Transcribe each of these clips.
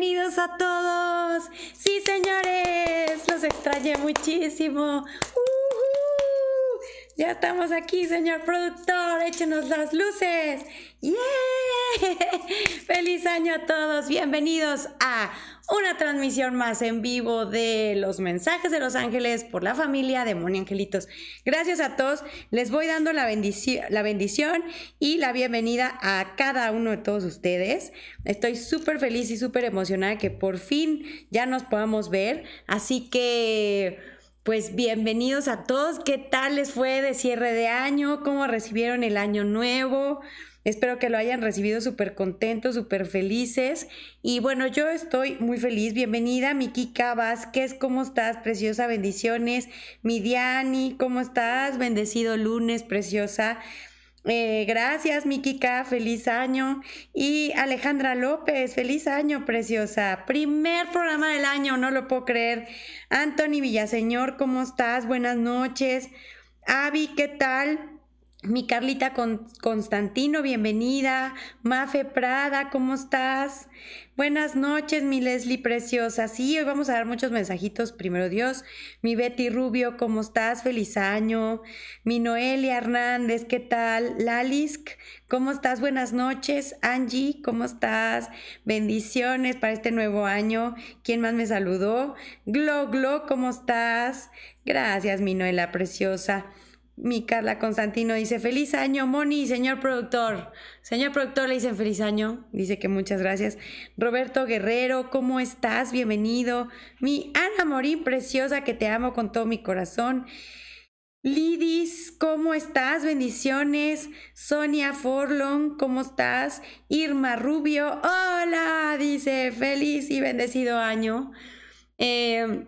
Bienvenidos a todos. Sí, señores, los extrañé muchísimo. Ya estamos aquí, señor productor. Échenos las luces. ¡Yeah! Feliz año a todos, bienvenidos a una transmisión más en vivo de los mensajes de los ángeles por la familia de Moni Angelitos. Gracias a todos, les voy dando la, la bendición y la bienvenida a cada uno de todos ustedes. Estoy súper feliz y súper emocionada que por fin ya nos podamos ver, así que... Pues bienvenidos a todos, ¿qué tal les fue de cierre de año? ¿Cómo recibieron el año nuevo? Espero que lo hayan recibido súper contentos, súper felices. Y bueno, yo estoy muy feliz. Bienvenida, mi Vázquez. ¿Cómo estás, preciosa? Bendiciones. Midiani, ¿cómo estás? Bendecido lunes, preciosa. Eh, gracias, mi Feliz año. Y Alejandra López, feliz año, preciosa. Primer programa del año, no lo puedo creer. Anthony Villaseñor, ¿cómo estás? Buenas noches. Avi, ¿qué tal? Mi Carlita Constantino, bienvenida. Mafe Prada, ¿cómo estás? Buenas noches, mi Leslie preciosa. Sí, hoy vamos a dar muchos mensajitos, primero Dios. Mi Betty Rubio, ¿cómo estás? Feliz año. Mi Noelia Hernández, ¿qué tal? Lalisk, ¿cómo estás? Buenas noches. Angie, ¿cómo estás? Bendiciones para este nuevo año. ¿Quién más me saludó? Glo, Glo, ¿cómo estás? Gracias, mi Noela preciosa. Mi Carla Constantino dice, feliz año, Moni, señor productor. Señor productor, le dicen feliz año. Dice que muchas gracias. Roberto Guerrero, ¿cómo estás? Bienvenido. Mi Ana Morín, preciosa, que te amo con todo mi corazón. Lidis, ¿cómo estás? Bendiciones. Sonia Forlon, ¿cómo estás? Irma Rubio, hola, dice, feliz y bendecido año. Eh,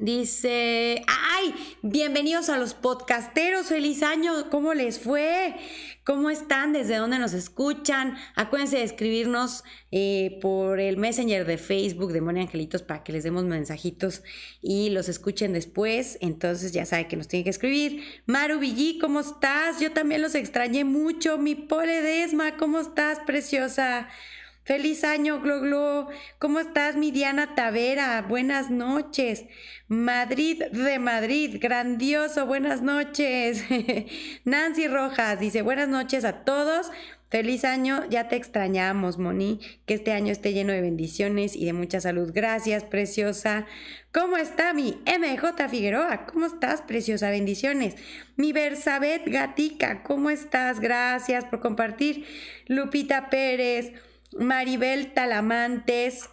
Dice, ay, bienvenidos a los podcasteros, feliz año, ¿cómo les fue? ¿Cómo están? ¿Desde dónde nos escuchan? Acuérdense de escribirnos eh, por el Messenger de Facebook de Moni Angelitos para que les demos mensajitos y los escuchen después. Entonces ya sabe que nos tienen que escribir. Maru Villí, ¿cómo estás? Yo también los extrañé mucho. Mi Pole Desma, ¿cómo estás, preciosa? Feliz año, Glo Glo. ¿Cómo estás, mi Diana Tavera? Buenas noches. Madrid de Madrid, grandioso, buenas noches. Nancy Rojas dice, buenas noches a todos. Feliz año, ya te extrañamos, Moni. Que este año esté lleno de bendiciones y de mucha salud. Gracias, preciosa. ¿Cómo está mi MJ Figueroa? ¿Cómo estás, preciosa? Bendiciones. Mi Bersabet Gatica, ¿cómo estás? Gracias por compartir. Lupita Pérez. Maribel Talamantes,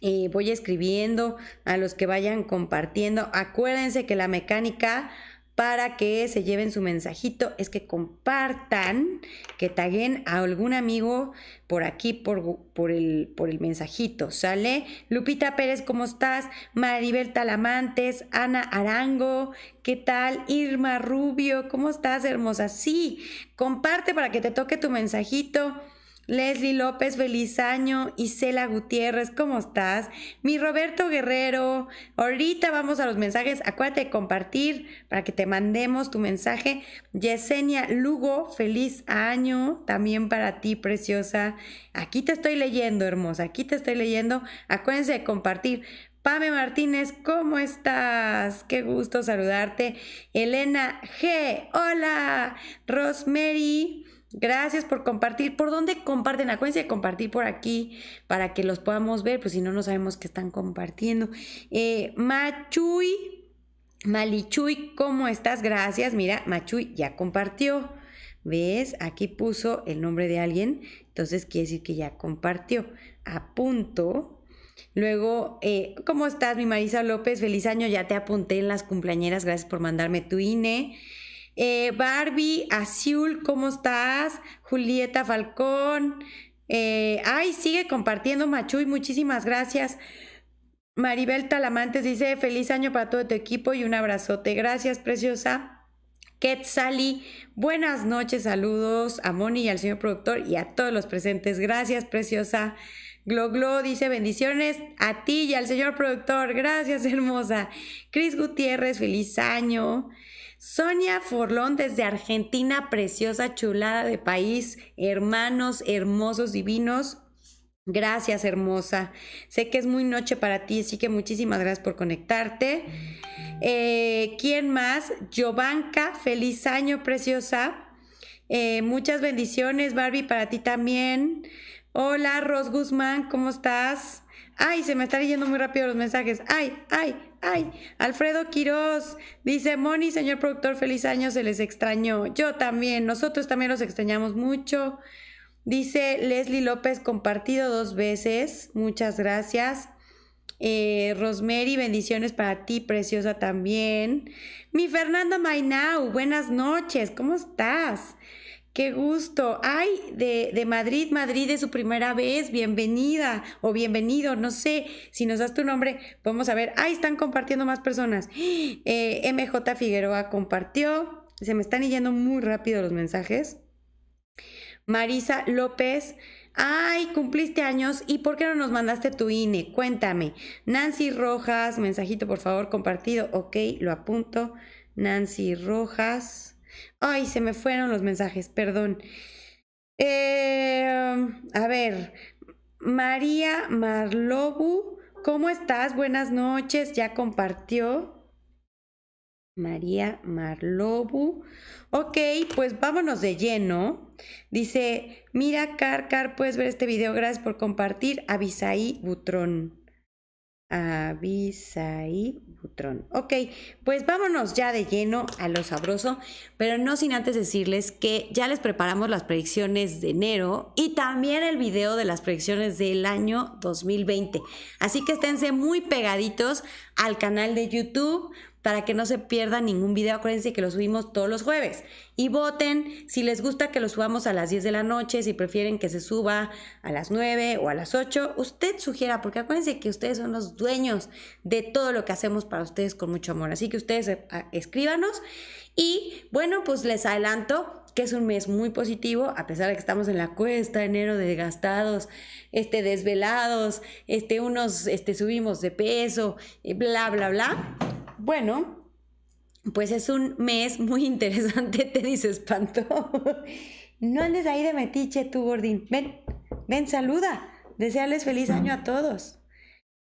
eh, voy escribiendo a los que vayan compartiendo. Acuérdense que la mecánica para que se lleven su mensajito es que compartan, que taguen a algún amigo por aquí, por, el, por el mensajito, ¿sale? Lupita Pérez, ¿cómo estás? Maribel Talamantes, Ana Arango, ¿qué tal? Irma Rubio, ¿cómo estás, hermosa? Sí, comparte para que te toque tu mensajito. Leslie López, feliz año. Isela Gutiérrez, ¿cómo estás? Mi Roberto Guerrero, ahorita vamos a los mensajes. Acuérdate de compartir para que te mandemos tu mensaje. Yesenia Lugo, feliz año también para ti, preciosa. Aquí te estoy leyendo, hermosa. Aquí te estoy leyendo. Acuérdense de compartir. Pame Martínez, ¿cómo estás? Qué gusto saludarte. Elena G, hola. Rosemary. Gracias por compartir. ¿Por dónde comparten? Acuérdense de compartir por aquí para que los podamos ver, pues si no, no sabemos qué están compartiendo. Eh, Machuy, Malichuy, ¿cómo estás? Gracias. Mira, Machuy ya compartió. ¿Ves? Aquí puso el nombre de alguien, entonces quiere decir que ya compartió. Apunto. Luego, eh, ¿cómo estás, mi Marisa López? Feliz año, ya te apunté en las cumpleañeras. Gracias por mandarme tu INE. Eh, Barbie, Azul, ¿cómo estás? Julieta Falcón. Eh, ay, sigue compartiendo, Machuy, muchísimas gracias. Maribel Talamantes dice, feliz año para todo tu equipo y un abrazote. Gracias, preciosa. Sally buenas noches, saludos a Moni y al señor productor y a todos los presentes. Gracias, preciosa. Glo Glo dice bendiciones a ti y al señor productor. Gracias, hermosa. Cris Gutiérrez, feliz año. Sonia Forlón desde Argentina, preciosa, chulada de país, hermanos, hermosos, divinos. Gracias, hermosa. Sé que es muy noche para ti, así que muchísimas gracias por conectarte. Eh, ¿Quién más? Giovanca, feliz año, preciosa. Eh, muchas bendiciones, Barbie, para ti también. Hola, Ros Guzmán, ¿cómo estás? Ay, se me están leyendo muy rápido los mensajes. Ay, ay, ay. Alfredo Quiroz dice, Moni, señor productor, feliz año, se les extrañó. Yo también, nosotros también los extrañamos mucho. Dice Leslie López, compartido dos veces. Muchas gracias. Eh, Rosemary, bendiciones para ti, preciosa también. Mi Fernando Mainau, buenas noches, ¿cómo estás? Qué gusto. Ay, de, Madrid, Madrid es su primera vez. Bienvenida o bienvenido. No sé si nos das tu nombre. Vamos a ver. Ay, están compartiendo más personas. Eh, MJ Figueroa compartió. Se me están yendo muy rápido los mensajes. Marisa López. Ay, cumpliste años. ¿Y por qué no nos mandaste tu INE? Cuéntame. Nancy Rojas, mensajito por favor compartido. Ok, lo apunto. Nancy Rojas. Ay, se me fueron los mensajes, perdón. Em, a ver, María Marlobu, ¿cómo estás? Buenas noches, ya compartió. María Marlobu. Ok, pues vámonos de lleno. Dice, mira, Car, Car, puedes ver este video, gracias por compartir. Avisaí Butrón y Butrón. Ok, pues vámonos ya de lleno a lo sabroso, pero no sin antes decirles que ya les preparamos las predicciones de enero y también el video de las predicciones del año 2020. Así que esténse muy pegaditos al canal de YouTube para que no se pierda ningún video. Acuérdense que lo subimos todos los jueves. Y voten si les gusta que lo subamos a las 10 de la noche, si prefieren que se suba a las 9 o a las 8. Usted sugiera, porque acuérdense que ustedes son los dueños de todo lo que hacemos para ustedes con mucho amor. Así que ustedes eh, ah, escríbanos. Y bueno, pues les adelanto que es un mes muy positivo, a pesar de que estamos en la cuesta de enero desgastados, este, desvelados, este, unos este, subimos de peso, eh, bla, bla, bla. Bueno, pues es un mes muy interesante, te dice espanto. no andes ahí de metiche tú, Gordín. Ven, ven, saluda. Desearles feliz año a todos.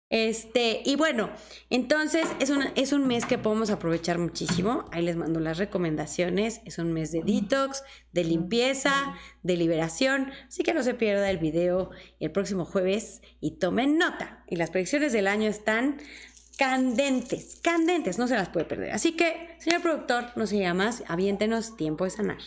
Este, y bueno, entonces es un, es un mes que podemos aprovechar muchísimo. Ahí les mando las recomendaciones. Es un mes de detox, de limpieza, de liberación. Así que no se pierda el video el próximo jueves y tomen nota. Y las predicciones del año están candentes, candentes, no se las puede perder. Así que, señor productor, no se más, aviéntenos tiempo de sanar.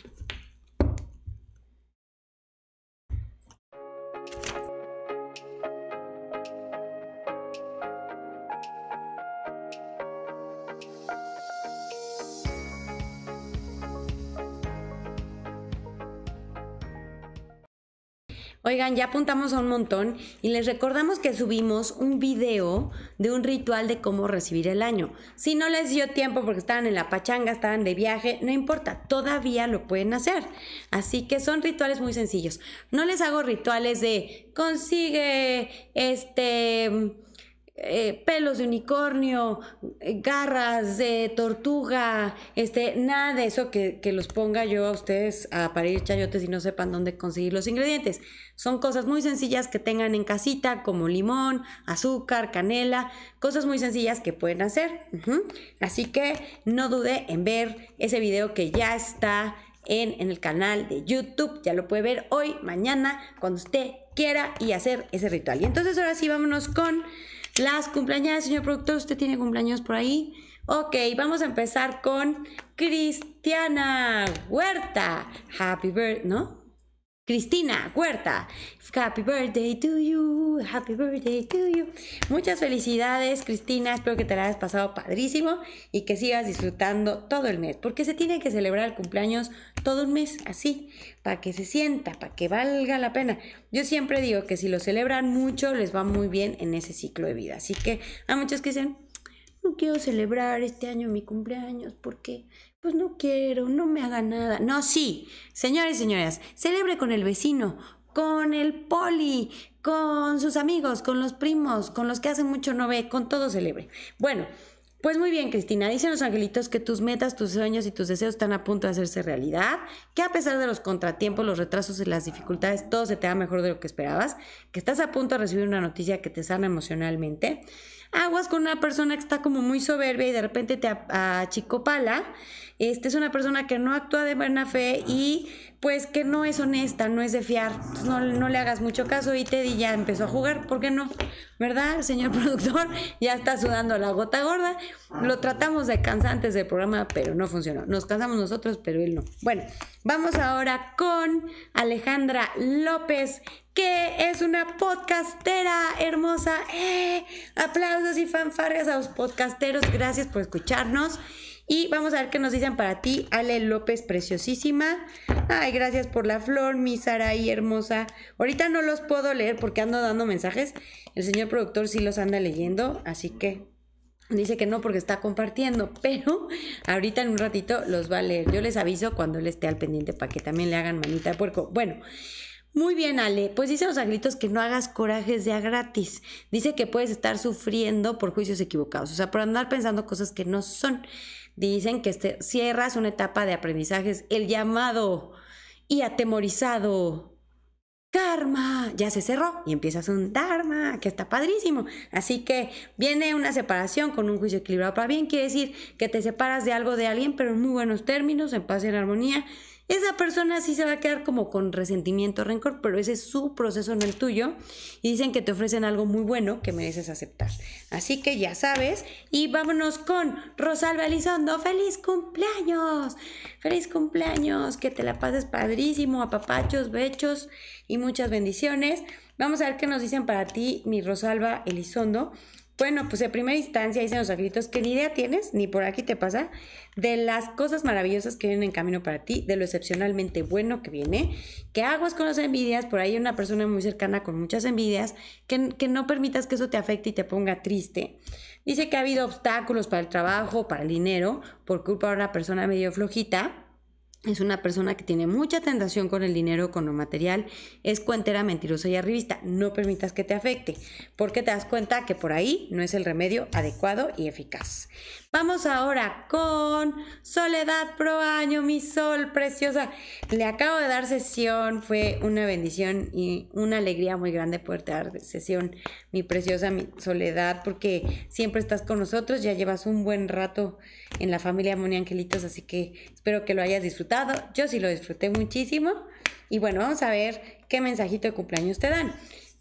Oigan, ya apuntamos a un montón y les recordamos que subimos un video de un ritual de cómo recibir el año. Si no les dio tiempo porque estaban en la pachanga, estaban de viaje, no importa, todavía lo pueden hacer. Así que son rituales muy sencillos. No les hago rituales de consigue este eh, pelos de unicornio, eh, garras de tortuga, este, nada de eso que, los ponga yo a ustedes a parir chayotes y no sepan dónde conseguir los ingredientes. Son cosas muy sencillas que tengan en casita, como limón, azúcar, canela, cosas muy sencillas que pueden hacer. Así que no dude en ver ese video que ya está en, en, el canal de YouTube. Ya lo puede ver hoy, mañana, cuando usted quiera y hacer ese ritual. Y entonces ahora sí vámonos con las cumpleaños, señor productor, usted tiene cumpleaños por ahí. Ok, vamos a empezar con Cristiana Huerta. Happy birthday, ¿no? Cristina Cuerta, happy birthday to you, happy birthday to you. Muchas felicidades, Cristina. Espero que te la hayas pasado padrísimo y que sigas disfrutando todo el mes, porque se tiene que celebrar el cumpleaños todo un mes, así, para que se sienta, para que valga la pena. Yo siempre digo que si lo celebran mucho, les va muy bien en ese ciclo de vida. Así que hay muchos que dicen, no quiero celebrar este año mi cumpleaños porque pues no quiero, no me haga nada. No, sí, señores y señoras, celebre con el vecino, con el poli, con sus amigos, con los primos, con los que hacen mucho no ve, con todo celebre. Bueno, pues muy bien, Cristina. Dicen los angelitos que tus metas, tus sueños y tus deseos están a punto de hacerse realidad, que a pesar de los contratiempos, los retrasos y las dificultades, todo se te da mejor de lo que esperabas, que estás a punto de recibir una noticia que te sana emocionalmente. Aguas con una persona que está como muy soberbia y de repente te achicopala. Este, es una persona que no actúa de buena fe y pues que no es honesta, no es de fiar. no, le hagas mucho caso y Teddy ya empezó a jugar, ¿por qué no? ¿Verdad, señor productor? Ya está sudando la gota gorda. Lo tratamos de cansantes del programa, pero no funcionó. Nos cansamos nosotros, pero él no. Bueno, vamos ahora con Alejandra López, que es una podcastera hermosa. ¡Eh! Aplausos y fanfarrias a los podcasteros. Gracias por escucharnos. Y vamos a ver qué nos dicen para ti, Ale López, preciosísima. Ay, gracias por la flor, mi Saraí hermosa. Ahorita no los puedo leer porque ando dando mensajes. El señor productor sí los anda leyendo, así que dice que no porque está compartiendo, pero ahorita en un ratito los va a leer. Yo les aviso cuando él esté al pendiente para que también le hagan manita de puerco. Bueno. Muy bien, Ale. Pues dice los anglitos que no hagas corajes de a gratis. Dice que puedes estar sufriendo por juicios equivocados, o sea, por andar pensando cosas que no son. Dicen que este, cierras una etapa de aprendizajes, el llamado y atemorizado. Karma, ya se cerró y empiezas un Dharma, que está padrísimo. Así que viene una separación con un juicio equilibrado para bien, quiere decir que te separas de algo de alguien, pero en muy buenos términos, en paz y en armonía esa persona sí se va a quedar como con resentimiento, rencor, pero ese es su proceso, no el tuyo. Y dicen que te ofrecen algo muy bueno que mereces aceptar. Así que ya sabes. Y vámonos con Rosalba Elizondo. ¡Feliz cumpleaños! ¡Feliz cumpleaños! Que te la pases padrísimo, apapachos, bechos y muchas bendiciones. Vamos a ver qué nos dicen para ti, mi Rosalba Elizondo. Bueno, pues en primera instancia dicen los angelitos que ni idea tienes, ni por aquí te pasa, de las cosas maravillosas que vienen en camino para ti, de lo excepcionalmente bueno que viene, que aguas con las envidias, por ahí hay una persona muy cercana con muchas envidias, que, que no permitas que eso te afecte y te ponga triste. Dice que ha habido obstáculos para el trabajo, para el dinero, por culpa de una persona medio flojita es una persona que tiene mucha tentación con el dinero, con lo material, es cuentera, mentirosa y arribista. No permitas que te afecte, porque te das cuenta que por ahí no es el remedio adecuado y eficaz. Vamos ahora con Soledad Año, mi sol preciosa. Le acabo de dar sesión, fue una bendición y una alegría muy grande poder dar sesión, mi preciosa mi Soledad, porque siempre estás con nosotros, ya llevas un buen rato en la familia Moni Angelitos, así que espero que lo hayas disfrutado. Yo sí lo disfruté muchísimo. Y bueno, vamos a ver qué mensajito de cumpleaños te dan.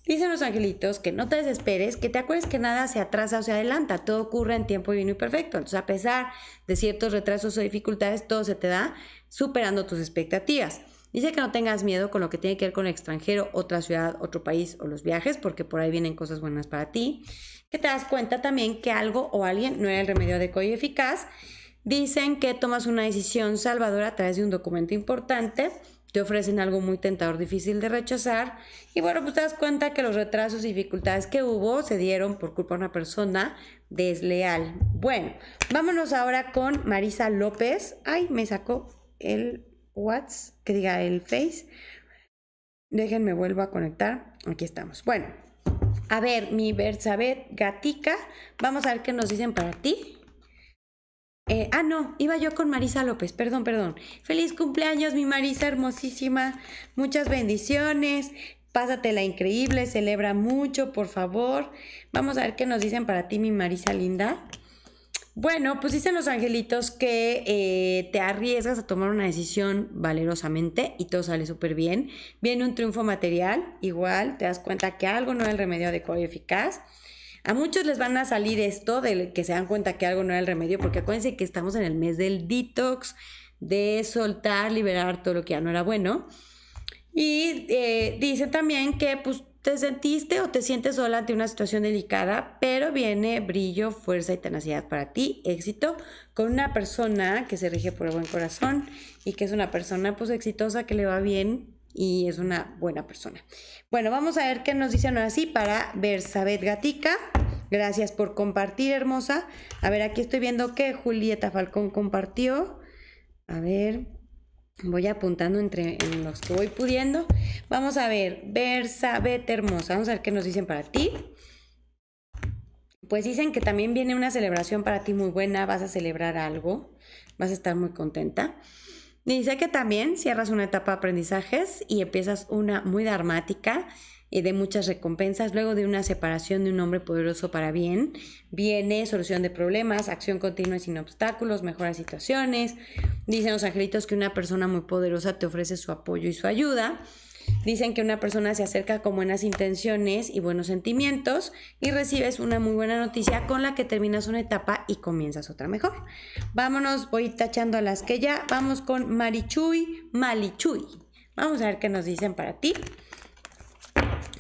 Dicen los angelitos que no te desesperes, que te acuerdes que nada se atrasa o se adelanta, todo ocurre en tiempo divino y perfecto. Entonces, a pesar de ciertos retrasos o dificultades, todo se te da superando tus expectativas. Dice que no tengas miedo con lo que tiene que ver con el extranjero, otra ciudad, otro país o los viajes, porque por ahí vienen cosas buenas para ti. Que te das cuenta también que algo o alguien no era el remedio adecuado y eficaz. Dicen que tomas una decisión salvadora a través de un documento importante te ofrecen algo muy tentador, difícil de rechazar. Y bueno, pues te das cuenta que los retrasos y dificultades que hubo se dieron por culpa de una persona desleal. Bueno, vámonos ahora con Marisa López. Ay, me sacó el whats, que diga el Face. Déjenme, vuelvo a conectar. Aquí estamos. Bueno, a ver, mi Bersabet Gatica, vamos a ver qué nos dicen para ti. Eh, ah, no, iba yo con Marisa López, perdón, perdón. Feliz cumpleaños, mi Marisa hermosísima. Muchas bendiciones. Pásatela increíble, celebra mucho, por favor. Vamos a ver qué nos dicen para ti, mi Marisa linda. Bueno, pues dicen los angelitos que eh, te arriesgas a tomar una decisión valerosamente y todo sale súper bien. Viene un triunfo material, igual te das cuenta que algo no es el remedio adecuado y eficaz. A muchos les van a salir esto de que se dan cuenta que algo no era el remedio, porque acuérdense que estamos en el mes del detox, de soltar, liberar todo lo que ya no era bueno. Y eh, dice también que pues te sentiste o te sientes sola ante una situación delicada, pero viene brillo, fuerza y tenacidad para ti, éxito, con una persona que se rige por el buen corazón y que es una persona pues exitosa, que le va bien, y es una buena persona. Bueno, vamos a ver qué nos dicen ahora sí para Bersabet Gatica. Gracias por compartir, hermosa. A ver, aquí estoy viendo que Julieta Falcón compartió. A ver, voy apuntando entre los que voy pudiendo. Vamos a ver, Bersabet hermosa. Vamos a ver qué nos dicen para ti. Pues dicen que también viene una celebración para ti muy buena, vas a celebrar algo, vas a estar muy contenta. Dice que también cierras una etapa de aprendizajes y empiezas una muy dramática y eh, de muchas recompensas. Luego de una separación de un hombre poderoso para bien, viene solución de problemas, acción continua sin obstáculos, mejoras situaciones. Dicen los angelitos que una persona muy poderosa te ofrece su apoyo y su ayuda. Dicen que una persona se acerca con buenas intenciones y buenos sentimientos y recibes una muy buena noticia con la que terminas una etapa y comienzas otra mejor. Vámonos, voy tachando a las que ya. Vamos con Marichuy, Malichuy. Vamos a ver qué nos dicen para ti.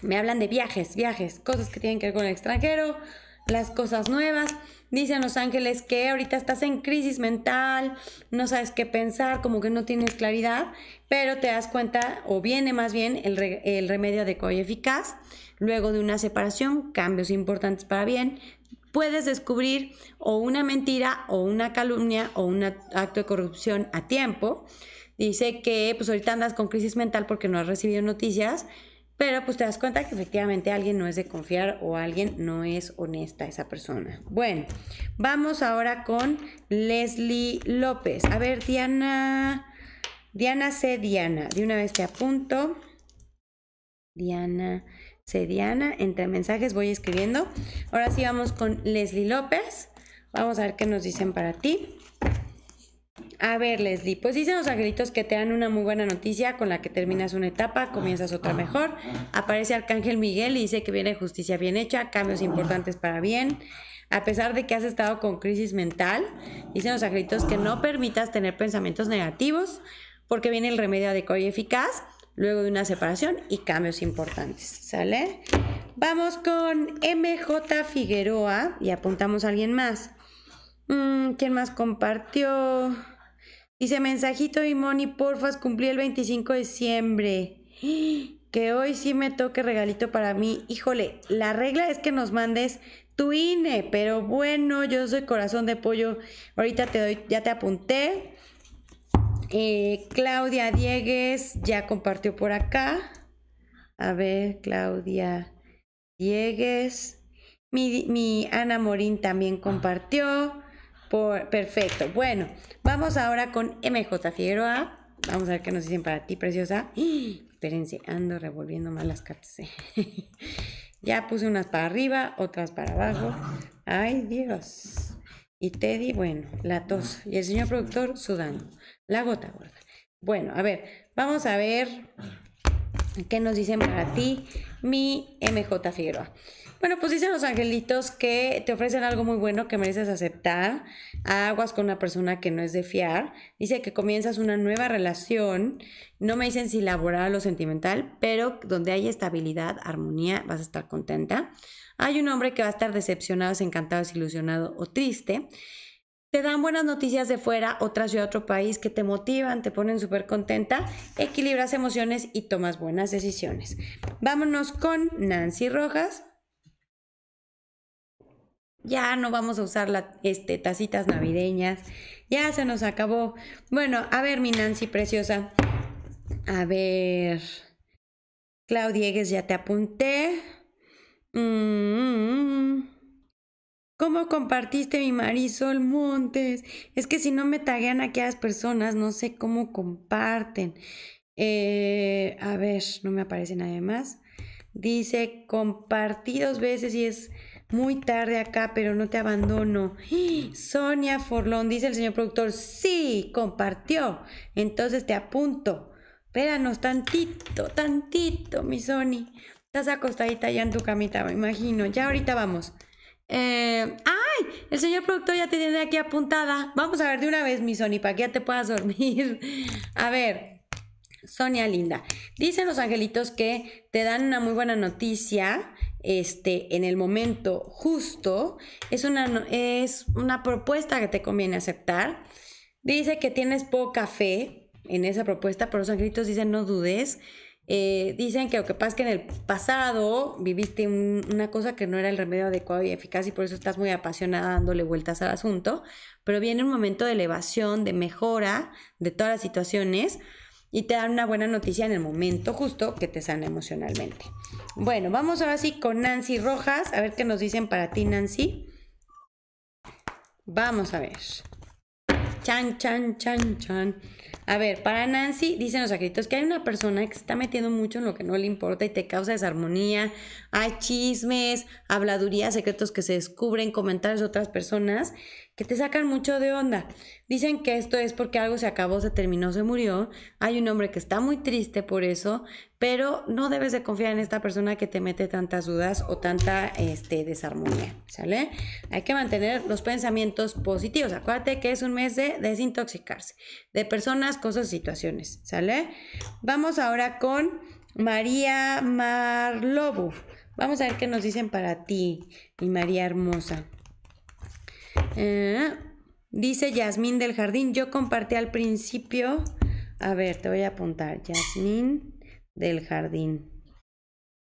Me hablan de viajes, viajes, cosas que tienen que ver con el extranjero, las cosas nuevas. Dicen los ángeles que ahorita estás en crisis mental, no sabes qué pensar, como que no tienes claridad, pero te das cuenta, o viene más bien el, el remedio de y eficaz, luego de una separación, cambios importantes para bien, puedes descubrir o una mentira o una calumnia o un acto de corrupción a tiempo. Dice que pues ahorita andas con crisis mental porque no has recibido noticias, pero pues te das cuenta que efectivamente alguien no es de confiar o alguien no es honesta esa persona. Bueno, vamos ahora con Leslie López. A ver, Diana, Diana C. Diana, de una vez te apunto. Diana C. Diana, entre mensajes voy escribiendo. Ahora sí vamos con Leslie López. Vamos a ver qué nos dicen para ti. A ver, Leslie, pues dicen los angelitos que te dan una muy buena noticia con la que terminas una etapa, comienzas otra mejor. Aparece Arcángel Miguel y dice que viene justicia bien hecha, cambios importantes para bien. A pesar de que has estado con crisis mental, dicen los angelitos que no permitas tener pensamientos negativos porque viene el remedio adecuado y eficaz luego de una separación y cambios importantes, ¿sale? Vamos con MJ Figueroa y apuntamos a alguien más. Mm, ¿Quién más compartió? Dice, mensajito y Moni, porfas, cumplí el 25 de diciembre. Que hoy sí me toque regalito para mí. Híjole, la regla es que nos mandes tu INE, pero bueno, yo soy corazón de pollo. Ahorita te doy, ya te apunté. Eh, Claudia Diegues ya compartió por acá. A ver, Claudia Diegues. Mi, mi Ana Morín también compartió perfecto. Bueno, vamos ahora con MJ Figueroa. Vamos a ver qué nos dicen para ti, preciosa. Esperense, ando revolviendo mal las cartas. Eh. ya puse unas para arriba, otras para abajo. Ay, Dios. Y Teddy, bueno, la tos. Y el señor productor sudando. La gota gorda. Bueno, a ver, vamos a ver qué nos dicen para ti, mi MJ Figueroa. Bueno, pues dicen los angelitos que te ofrecen algo muy bueno que mereces aceptar. Aguas con una persona que no es de fiar. Dice que comienzas una nueva relación. No me dicen si laboral o sentimental, pero donde hay estabilidad, armonía, vas a estar contenta. Hay un hombre que va a estar decepcionado, desencantado, desilusionado o triste. Te dan buenas noticias de fuera, otra ciudad, otro país que te motivan, te ponen súper contenta, equilibras emociones y tomas buenas decisiones. Vámonos con Nancy Rojas, ya no vamos a usar las este, tacitas navideñas, ya se nos acabó. Bueno, a ver, mi Nancy preciosa, a ver, Claudiegues, ya te apunté. Mm. ¿Cómo compartiste mi Marisol Montes? Es que si no me taguean a aquellas personas, no sé cómo comparten. Eh, a ver, no me aparece nadie más. Dice compartí dos veces y es muy tarde acá, pero no te abandono. Sonia Forlón, dice el señor productor. Sí, compartió. Entonces te apunto. Espéranos tantito, tantito, mi Sony. Estás acostadita ya en tu camita, me imagino. Ya ahorita vamos. Eh, ¡Ay! El señor productor ya te tiene aquí apuntada. Vamos a ver de una vez, mi Sony, para que ya te puedas dormir. A ver, Sonia linda. Dicen los angelitos que te dan una muy buena noticia este, en el momento justo, es una, es una propuesta que te conviene aceptar. Dice que tienes poca fe en esa propuesta, pero los angelitos dicen no dudes. Eh, dicen que lo que pasa es que en el pasado viviste una cosa que no era el remedio adecuado y eficaz y por eso estás muy apasionada dándole vueltas al asunto, pero viene un momento de elevación, de mejora de todas las situaciones y te dan una buena noticia en el momento justo que te sana emocionalmente. Bueno, vamos ahora sí con Nancy Rojas. A ver qué nos dicen para ti, Nancy. Vamos a ver. Chan, chan, chan, chan. A ver, para Nancy, dicen los acritos que hay una persona que se está metiendo mucho en lo que no le importa y te causa desarmonía. Hay chismes, habladurías, secretos que se descubren, comentarios de otras personas que te sacan mucho de onda. Dicen que esto es porque algo se acabó, se terminó, se murió. Hay un hombre que está muy triste por eso, pero no debes de confiar en esta persona que te mete tantas dudas o tanta este, desarmonía, ¿sale? Hay que mantener los pensamientos positivos. Acuérdate que es un mes de desintoxicarse de personas, cosas, situaciones, ¿sale? Vamos ahora con María Marlobo. Vamos a ver qué nos dicen para ti, mi María hermosa. Eh, dice Yasmín del Jardín, yo compartí al principio, a ver, te voy a apuntar, Yasmín del Jardín.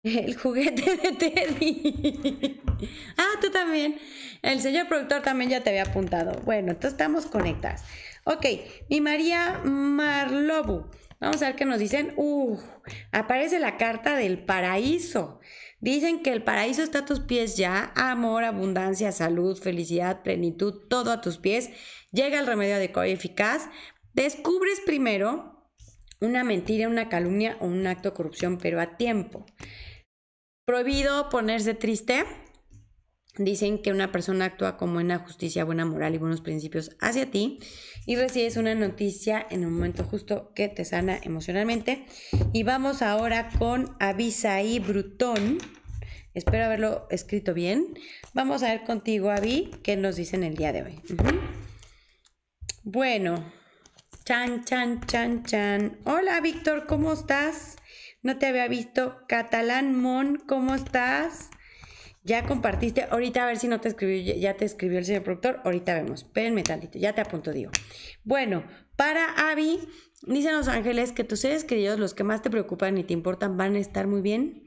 El juguete de Teddy. ah, tú también. El señor productor también ya te había apuntado. Bueno, entonces estamos conectadas. Ok, mi María Marlobu. Vamos a ver qué nos dicen. Uh, aparece la carta del paraíso. Dicen que el paraíso está a tus pies ya, amor, abundancia, salud, felicidad, plenitud, todo a tus pies. Llega el remedio adecuado y eficaz. Descubres primero una mentira, una calumnia o un acto de corrupción, pero a tiempo. Prohibido ponerse triste. Dicen que una persona actúa con buena justicia, buena moral y buenos principios hacia ti y recibes una noticia en un momento justo que te sana emocionalmente. Y vamos ahora con Avisaí Brutón. Espero haberlo escrito bien. Vamos a ver contigo, Avi, qué nos dicen el día de hoy. Bueno, chan, chan, chan, chan. Hola, Víctor, ¿cómo estás? No te había visto. Catalán Mon, ¿cómo estás? Ya compartiste, ahorita a ver si no te escribió, ya te escribió el señor productor, ahorita vemos, espérenme tantito, ya te apunto, digo. Bueno, para Abby, dicen los ángeles que tus seres queridos, los que más te preocupan y te importan, van a estar muy bien,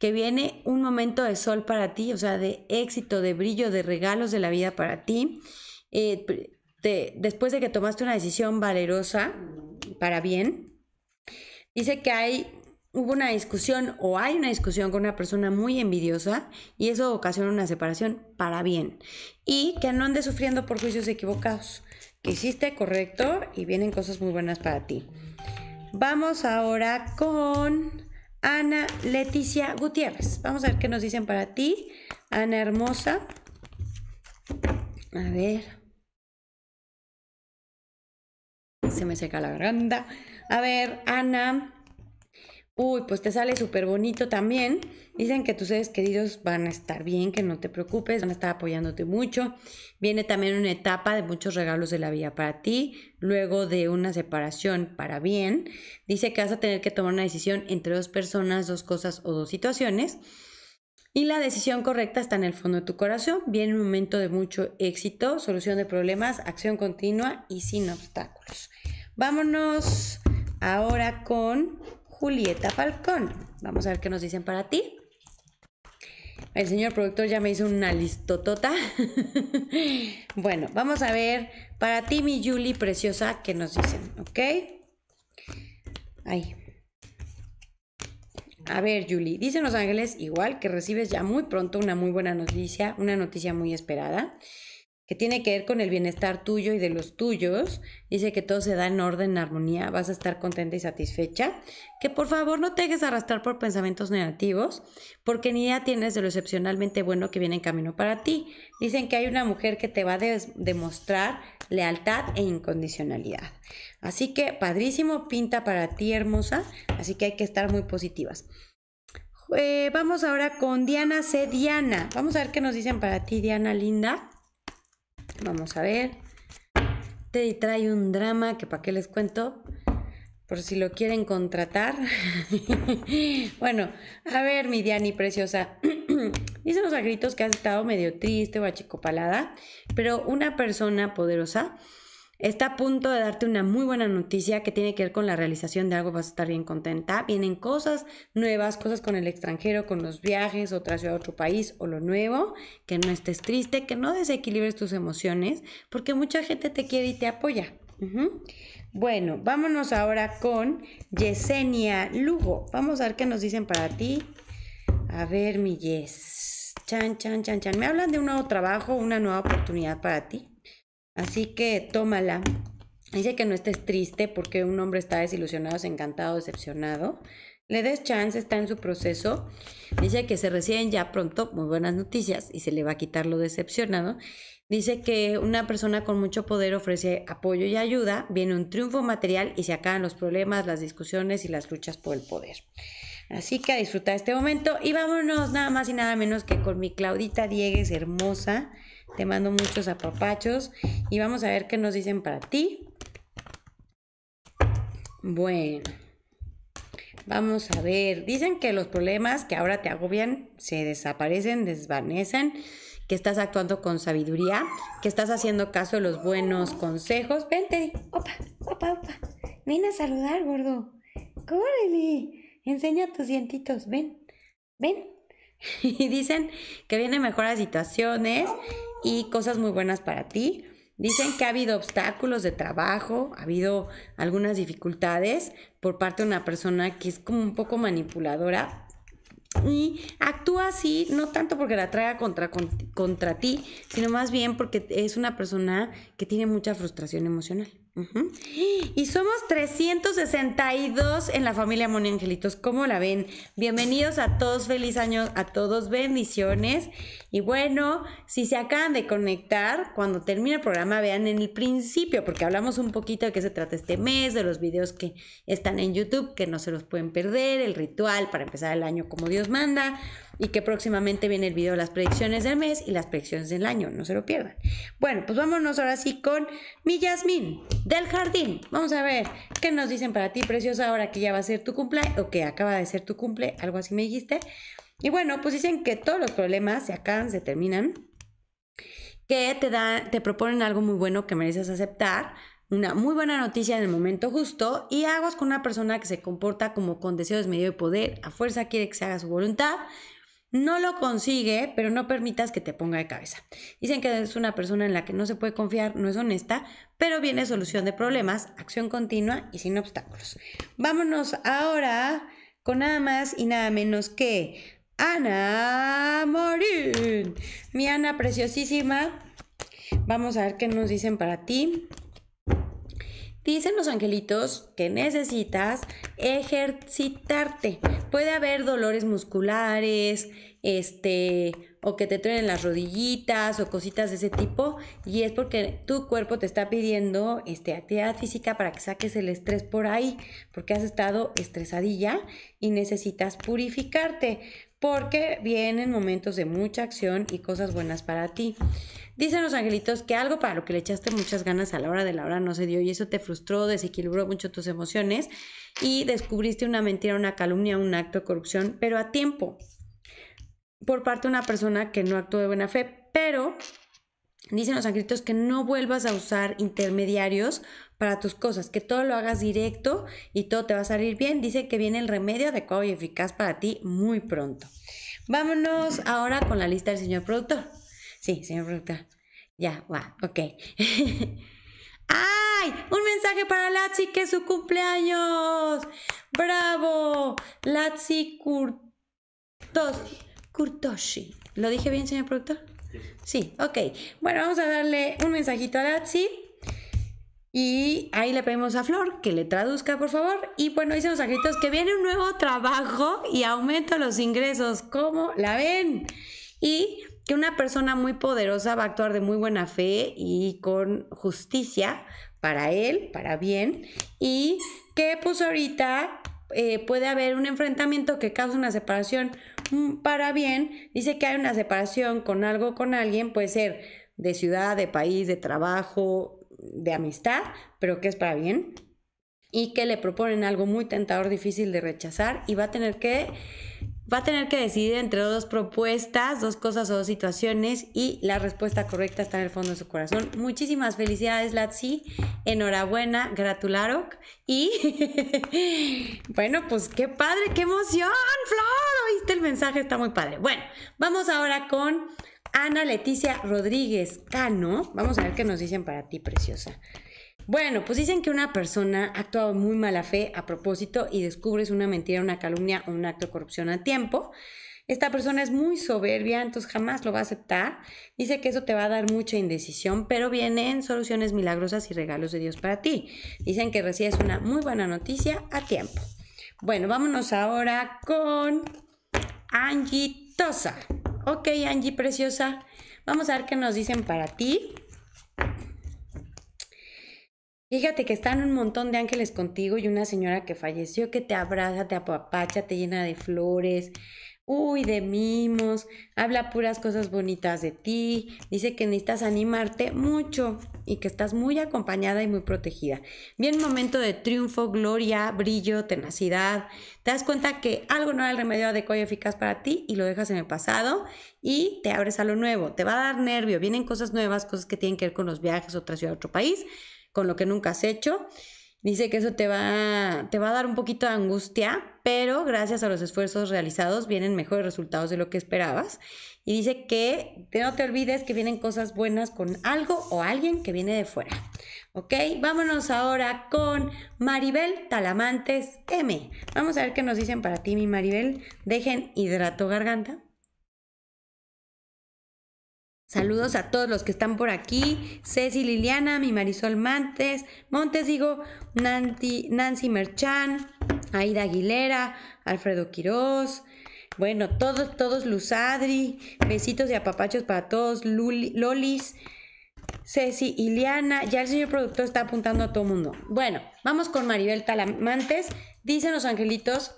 que viene un momento de sol para ti, o sea, de éxito, de brillo, de regalos de la vida para ti. Eh, después de que tomaste una decisión valerosa para bien, dice que hay hubo una discusión o hay una discusión con una persona muy envidiosa y eso ocasiona una separación para bien y que no andes sufriendo por juicios equivocados, que hiciste correcto y vienen cosas muy buenas para ti. Vamos ahora con Ana Leticia Gutiérrez. Vamos a ver qué nos dicen para ti, Ana Hermosa. A ver. Se me seca la garganta. A ver, Ana, Uy, pues te sale súper bonito también. Dicen que tus seres queridos van a estar bien, que no te preocupes, van a estar apoyándote mucho. Viene también una etapa de muchos regalos de la vida para ti, luego de una separación para bien. Dice que vas a tener que tomar una decisión entre dos personas, dos cosas o dos situaciones. Y la decisión correcta está en el fondo de tu corazón. Viene un momento de mucho éxito, solución de problemas, acción continua y sin obstáculos. Vámonos ahora con Julieta Falcón. Vamos a ver qué nos dicen para ti. El señor productor ya me hizo una listotota. bueno, vamos a ver para ti, mi Julie preciosa, qué nos dicen, ¿ok? Ahí. A ver, Julie, dicen Los Ángeles igual que recibes ya muy pronto una muy buena noticia, una noticia muy esperada que tiene que ver con el bienestar tuyo y de los tuyos. Dice que todo se da en orden, en armonía, vas a estar contenta y satisfecha. Que por favor no te dejes arrastrar por pensamientos negativos, porque ni idea tienes de lo excepcionalmente bueno que viene en camino para ti. Dicen que hay una mujer que te va a demostrar lealtad e incondicionalidad. Así que padrísimo pinta para ti, hermosa. Así que hay que estar muy positivas. Eh, vamos ahora con Diana C. Diana. Vamos a ver qué nos dicen para ti, Diana Linda. Vamos a ver. te trae un drama que para qué les cuento. Por si lo quieren contratar. bueno, a ver, mi Diani preciosa. Dicen los agritos que has estado medio triste o achicopalada, pero una persona poderosa Está a punto de darte una muy buena noticia que tiene que ver con la realización de algo, vas a estar bien contenta. Vienen cosas nuevas, cosas con el extranjero, con los viajes, otra ciudad, otro país o lo nuevo, que no estés triste, que no desequilibres tus emociones, porque mucha gente te quiere y te apoya. Bueno, vámonos ahora con Yesenia Lugo. Vamos a ver qué nos dicen para ti. A ver, mi Yes. Chan, chan, chan, chan. Me hablan de un nuevo trabajo, una nueva oportunidad para ti. Así que tómala. Dice que no estés triste porque un hombre está desilusionado, encantado, decepcionado. Le des chance, está en su proceso. Dice que se reciben ya pronto muy buenas noticias y se le va a quitar lo decepcionado. Dice que una persona con mucho poder ofrece apoyo y ayuda, viene un triunfo material y se acaban los problemas, las discusiones y las luchas por el poder. Así que a disfrutar este momento y vámonos nada más y nada menos que con mi Claudita Diegues hermosa. Te mando muchos apapachos y vamos a ver qué nos dicen para ti. Bueno, vamos a ver. Dicen que los problemas que ahora te agobian se desaparecen, desvanecen, que estás actuando con sabiduría, que estás haciendo caso de los buenos consejos. Vente, opa, opa, opa. Ven a saludar, gordo. ¡Córrele! enseña tus dientitos, ven, ven. Y dicen que vienen mejoras situaciones y cosas muy buenas para ti. Dicen que ha habido obstáculos de trabajo, ha habido algunas dificultades por parte de una persona que es como un poco manipuladora, y actúa así, no tanto porque la traiga contra, contra, ti, sino más bien porque es una persona que tiene mucha frustración emocional. Y somos 362 en la familia Moni Angelitos. ¿Cómo la ven? Bienvenidos a todos, feliz año a todos, bendiciones. Y bueno, si se acaban de conectar, cuando termine el programa, vean en el principio, porque hablamos un poquito de qué se trata este mes, de los videos que están en YouTube, que no se los pueden perder, el ritual para empezar el año como Dios manda y que próximamente viene el video de las predicciones del mes y las predicciones del año, no se lo pierdan. Bueno, pues vámonos ahora sí con mi Yasmín del jardín. Vamos a ver qué nos dicen para ti, preciosa, ahora que ya va a ser tu cumple o que acaba de ser tu cumple, algo así me dijiste. Y bueno, pues dicen que todos los problemas se acaban, se terminan, que te, da, te proponen algo muy bueno que mereces aceptar una muy buena noticia en el momento justo y hagas con una persona que se comporta como con deseos medio de poder, a fuerza quiere que se haga su voluntad, no lo consigue, pero no permitas que te ponga de cabeza. Dicen que es una persona en la que no se puede confiar, no es honesta, pero viene solución de problemas, acción continua y sin obstáculos. Vámonos ahora con nada más y nada menos que Ana Morín. Mi Ana preciosísima. Vamos a ver qué nos dicen para ti. Dicen los angelitos que necesitas ejercitarte. Puede haber dolores musculares, este, o que te truenen las rodillitas o cositas de ese tipo, y es porque tu cuerpo te está pidiendo este, actividad física para que saques el estrés por ahí, porque has estado estresadilla y necesitas purificarte, porque vienen momentos de mucha acción y cosas buenas para ti. Dicen los angelitos que algo para lo que le echaste muchas ganas a la hora de la hora no se dio y eso te frustró, desequilibró mucho tus emociones y descubriste una mentira, una calumnia, un acto de corrupción, pero a tiempo, por parte de una persona que no actuó de buena fe, pero Dicen los angelitos que no vuelvas a usar intermediarios para tus cosas, que todo lo hagas directo y todo te va a salir bien. Dice que viene el remedio adecuado y eficaz para ti muy pronto. Vámonos ahora con la lista del señor productor. Sí, señor productor. Ya, va, ok. ¡Ay! Un mensaje para Latsi que es su cumpleaños. ¡Bravo! Latsi Kurtoshi. Kurtoshi. ¿Lo dije bien, señor productor? Sí, ok. Bueno, vamos a darle un mensajito a Latsi. Y ahí le pedimos a Flor que le traduzca, por favor. Y bueno, dice los agritos que viene un nuevo trabajo y aumento los ingresos. ¿Cómo la ven? Y que una persona muy poderosa va a actuar de muy buena fe y con justicia para él, para bien, y que pues ahorita eh, puede haber un enfrentamiento que causa una separación mm, para bien. Dice que hay una separación con algo, con alguien, puede ser de ciudad, de país, de trabajo, de amistad, pero que es para bien. Y que le proponen algo muy tentador, difícil de rechazar y va a tener que va a tener que decidir entre dos propuestas, dos cosas o dos situaciones y la respuesta correcta está en el fondo de su corazón. Muchísimas felicidades, Latsi. Enhorabuena, gratularok. Y bueno, pues qué padre, qué emoción, Flor. ¿Oíste el mensaje? Está muy padre. Bueno, vamos ahora con Ana Leticia Rodríguez Cano. Vamos a ver qué nos dicen para ti, preciosa. Bueno, pues dicen que una persona ha actuado muy mala fe a propósito y descubres una mentira, una calumnia o un acto de corrupción a tiempo. Esta persona es muy soberbia, entonces jamás lo va a aceptar. Dice que eso te va a dar mucha indecisión, pero vienen soluciones milagrosas y regalos de Dios para ti. Dicen que recibes una muy buena noticia a tiempo. Bueno, vámonos ahora con Angie Tosa. Ok, Angie preciosa, vamos a ver qué nos dicen para ti. Fíjate que están un montón de ángeles contigo y una señora que falleció que te abraza, te apapacha, te llena de flores, uy, de mimos, habla puras cosas bonitas de ti, dice que necesitas animarte mucho y que estás muy acompañada y muy protegida. Bien momento de triunfo, gloria, brillo, tenacidad. Te das cuenta que algo no era el remedio adecuado y eficaz para ti y lo dejas en el pasado y te abres a lo nuevo. Te va a dar nervio, vienen cosas nuevas, cosas que tienen que ver con los viajes, otra ciudad, otro país con lo que nunca has hecho. Dice que eso te va, te va a dar un poquito de angustia, pero gracias a los esfuerzos realizados vienen mejores resultados de lo que esperabas. Y dice que no te olvides que vienen cosas buenas con algo o alguien que viene de fuera. ¿Ok? Vámonos ahora con Maribel Talamantes M. Vamos a ver qué nos dicen para ti, mi Maribel. Dejen hidrato garganta. Saludos a todos los que están por aquí. Ceci Liliana, mi Marisol Mantes, Montes digo, Nancy, Nancy Merchan, Aida Aguilera, Alfredo Quiroz, Bueno, todos, todos, Luz Adri, Besitos y apapachos para todos. Lolis, Ceci, Liliana. Ya el señor productor está apuntando a todo el mundo. Bueno, vamos con Maribel Talamantes. Dicen los angelitos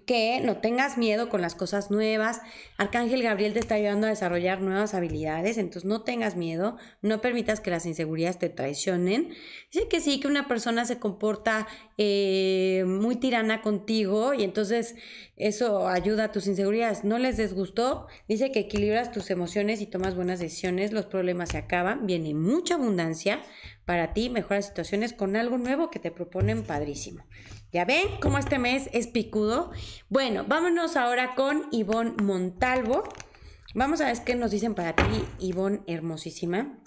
que no tengas miedo con las cosas nuevas. Arcángel Gabriel te está ayudando a desarrollar nuevas habilidades, entonces no tengas miedo, no permitas que las inseguridades te traicionen. Dice que sí, que una persona se comporta eh, muy tirana contigo y entonces eso ayuda a tus inseguridades. No les desgustó. Dice que equilibras tus emociones y tomas buenas decisiones. Los problemas se acaban. Viene mucha abundancia para ti. Mejoras situaciones con algo nuevo que te proponen padrísimo. ¿Ya ven cómo este mes es picudo? Bueno, vámonos ahora con Ivonne Montalvo. Vamos a ver qué nos dicen para ti, Ivonne hermosísima.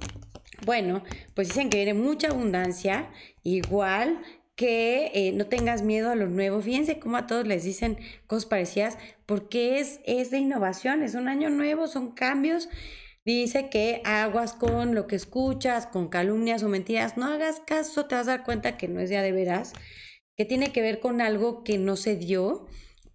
Bueno, pues dicen que viene mucha abundancia, igual que eh, no tengas miedo a lo nuevo. Fíjense cómo a todos les dicen cosas parecidas, porque es, es de innovación, es un año nuevo, son cambios. Dice que aguas con lo que escuchas, con calumnias o mentiras, no hagas caso, te vas a dar cuenta que no es ya de veras, que tiene que ver con algo que no se dio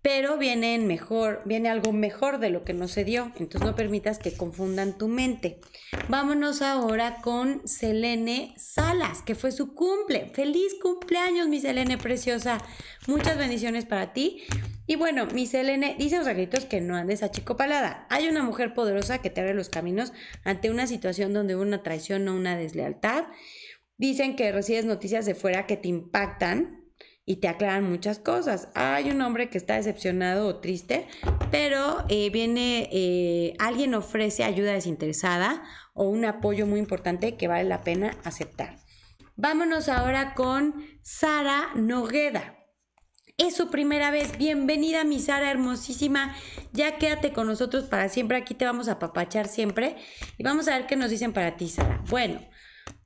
pero viene mejor, viene algo mejor de lo que no se dio. Entonces no permitas que confundan tu mente. Vámonos ahora con Selene Salas, que fue su cumple. Feliz cumpleaños, mi Selene preciosa. Muchas bendiciones para ti. Y bueno, mi Selene, dice los que no andes a chico palada. Hay una mujer poderosa que te abre los caminos ante una situación donde hubo una traición o una deslealtad. Dicen que recibes noticias de fuera que te impactan, y te aclaran muchas cosas. Hay un hombre que está decepcionado o triste, pero eh, viene, eh, alguien ofrece ayuda desinteresada o un apoyo muy importante que vale la pena aceptar. Vámonos ahora con Sara Nogueda. Es su primera vez. Bienvenida, mi Sara hermosísima. Ya quédate con nosotros para siempre. Aquí te vamos a papachar siempre. Y vamos a ver qué nos dicen para ti, Sara. Bueno,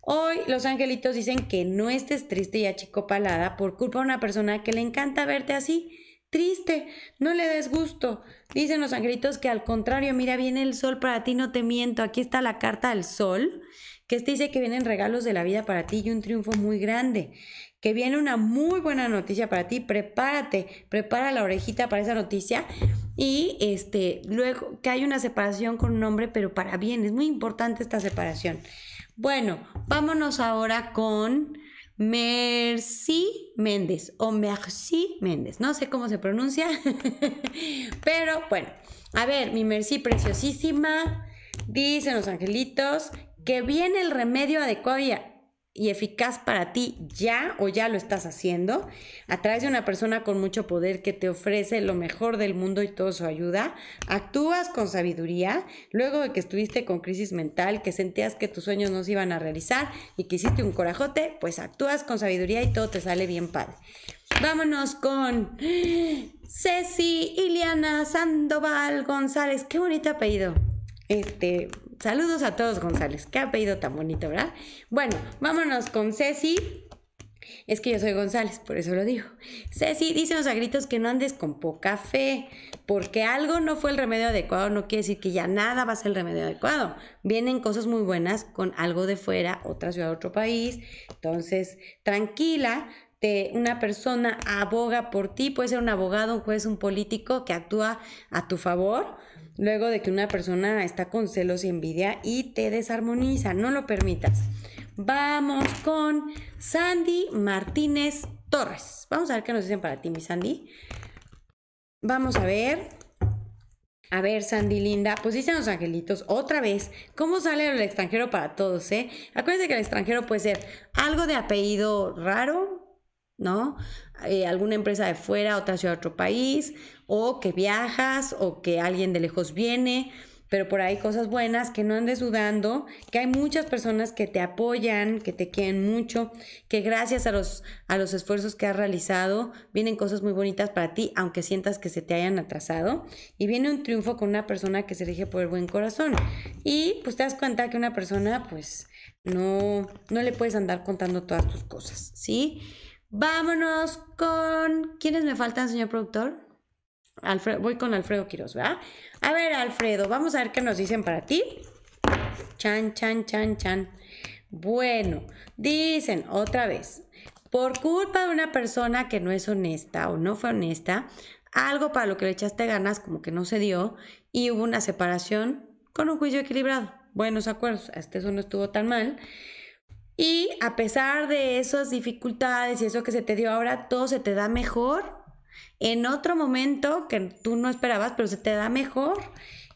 Hoy los angelitos dicen que no estés triste y palada por culpa de una persona que le encanta verte así. Triste, no le des gusto. Dicen los angelitos que al contrario, mira, viene el sol para ti, no te miento. Aquí está la carta del sol, que este dice que vienen regalos de la vida para ti y un triunfo muy grande que viene una muy buena noticia para ti. Prepárate, prepara la orejita para esa noticia. Y este, luego que hay una separación con un hombre, pero para bien. Es muy importante esta separación. Bueno, vámonos ahora con Merci Méndez o Merci Méndez. No sé cómo se pronuncia, pero bueno. A ver, mi Merci preciosísima. Dicen los angelitos que viene el remedio adecuado y eficaz para ti ya o ya lo estás haciendo a través de una persona con mucho poder que te ofrece lo mejor del mundo y toda su ayuda. Actúas con sabiduría luego de que estuviste con crisis mental, que sentías que tus sueños no se iban a realizar y que hiciste un corajote, pues actúas con sabiduría y todo te sale bien padre. Vámonos con Ceci Iliana Sandoval González. Qué bonito apellido. Este, Saludos a todos, González. Qué apellido tan bonito, ¿verdad? Bueno, vámonos con Ceci. Es que yo soy González, por eso lo digo. Ceci, dice a gritos que no andes con poca fe, porque algo no fue el remedio adecuado, no quiere decir que ya nada va a ser el remedio adecuado. Vienen cosas muy buenas con algo de fuera, otra ciudad, otro país. Entonces, tranquila, una persona aboga por ti, puede ser un abogado, un juez, un político que actúa a tu favor, luego de que una persona está con celos y envidia y te desarmoniza, no lo permitas. Vamos con Sandy Martínez Torres. Vamos a ver qué nos dicen para ti, mi Sandy. Vamos a ver. A ver, Sandy Linda, pues dicen los angelitos otra vez, ¿cómo sale el extranjero para todos, eh? Acuérdense que el extranjero puede ser algo de apellido raro, ¿no? Eh, alguna empresa de fuera, otra ciudad, otro país, o que viajas, o que alguien de lejos viene, pero por ahí cosas buenas, que no andes dudando, que hay muchas personas que te apoyan, que te quieren mucho, que gracias a los, a los esfuerzos que has realizado, vienen cosas muy bonitas para ti, aunque sientas que se te hayan atrasado, y viene un triunfo con una persona que se rige por el buen corazón. Y pues te das cuenta que una persona, pues, no, no le puedes andar contando todas tus cosas, ¿sí? Vámonos con... ¿Quiénes me faltan, señor productor? voy con Alfredo Quiroz, ¿verdad? A ver, Alfredo, vamos a ver qué nos dicen para ti. Chan, chan, chan, chan. Bueno, dicen otra vez, por culpa de una persona que no es honesta o no fue honesta, algo para lo que le echaste ganas como que no se dio y hubo una separación con un juicio equilibrado. Buenos acuerdos, hasta eso no estuvo tan mal. Y a pesar de esas dificultades y eso que se te dio ahora, todo se te da mejor en otro momento que tú no esperabas, pero se te da mejor.